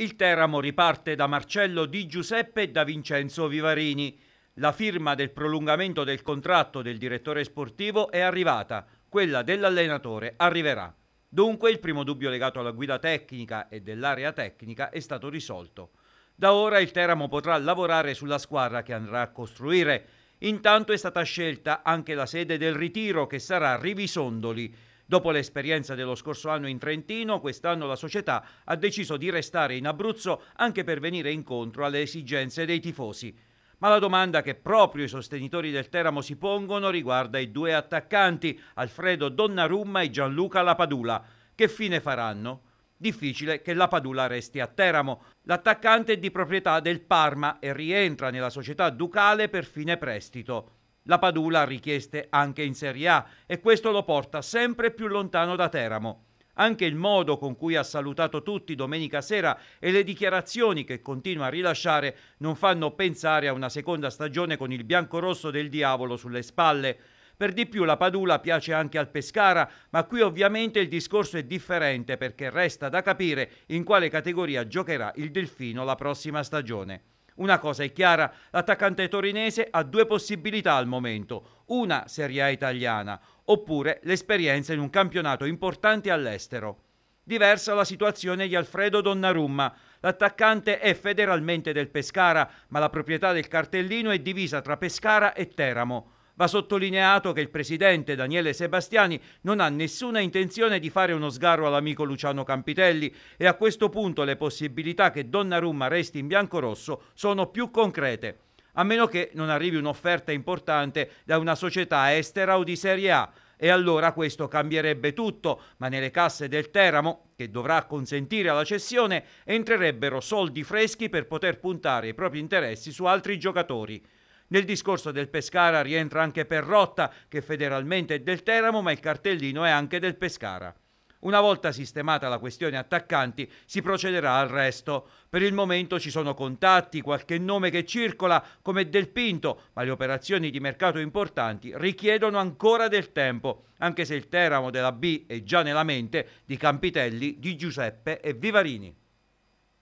Il Teramo riparte da Marcello Di Giuseppe e da Vincenzo Vivarini. La firma del prolungamento del contratto del direttore sportivo è arrivata, quella dell'allenatore arriverà. Dunque il primo dubbio legato alla guida tecnica e dell'area tecnica è stato risolto. Da ora il Teramo potrà lavorare sulla squadra che andrà a costruire. Intanto è stata scelta anche la sede del ritiro che sarà Rivisondoli, Dopo l'esperienza dello scorso anno in Trentino, quest'anno la società ha deciso di restare in Abruzzo anche per venire incontro alle esigenze dei tifosi. Ma la domanda che proprio i sostenitori del Teramo si pongono riguarda i due attaccanti, Alfredo Donnarumma e Gianluca Lapadula. Che fine faranno? Difficile che Lapadula resti a Teramo. L'attaccante è di proprietà del Parma e rientra nella società ducale per fine prestito. La Padula ha richieste anche in Serie A e questo lo porta sempre più lontano da Teramo. Anche il modo con cui ha salutato tutti domenica sera e le dichiarazioni che continua a rilasciare non fanno pensare a una seconda stagione con il biancorosso del diavolo sulle spalle. Per di più la Padula piace anche al Pescara, ma qui ovviamente il discorso è differente perché resta da capire in quale categoria giocherà il Delfino la prossima stagione. Una cosa è chiara, l'attaccante torinese ha due possibilità al momento, una Serie A italiana, oppure l'esperienza in un campionato importante all'estero. Diversa la situazione di Alfredo Donnarumma. L'attaccante è federalmente del Pescara, ma la proprietà del cartellino è divisa tra Pescara e Teramo. Va sottolineato che il presidente Daniele Sebastiani non ha nessuna intenzione di fare uno sgarro all'amico Luciano Campitelli e a questo punto le possibilità che Donnarumma resti in biancorosso sono più concrete a meno che non arrivi un'offerta importante da una società estera o di Serie A. E allora questo cambierebbe tutto, ma nelle casse del Teramo, che dovrà consentire la cessione, entrerebbero soldi freschi per poter puntare i propri interessi su altri giocatori. Nel discorso del Pescara rientra anche Perrotta, che federalmente è del Teramo, ma il cartellino è anche del Pescara. Una volta sistemata la questione attaccanti, si procederà al resto. Per il momento ci sono contatti, qualche nome che circola, come Del Pinto, ma le operazioni di mercato importanti richiedono ancora del tempo, anche se il Teramo della B è già nella mente di Campitelli, di Giuseppe e Vivarini.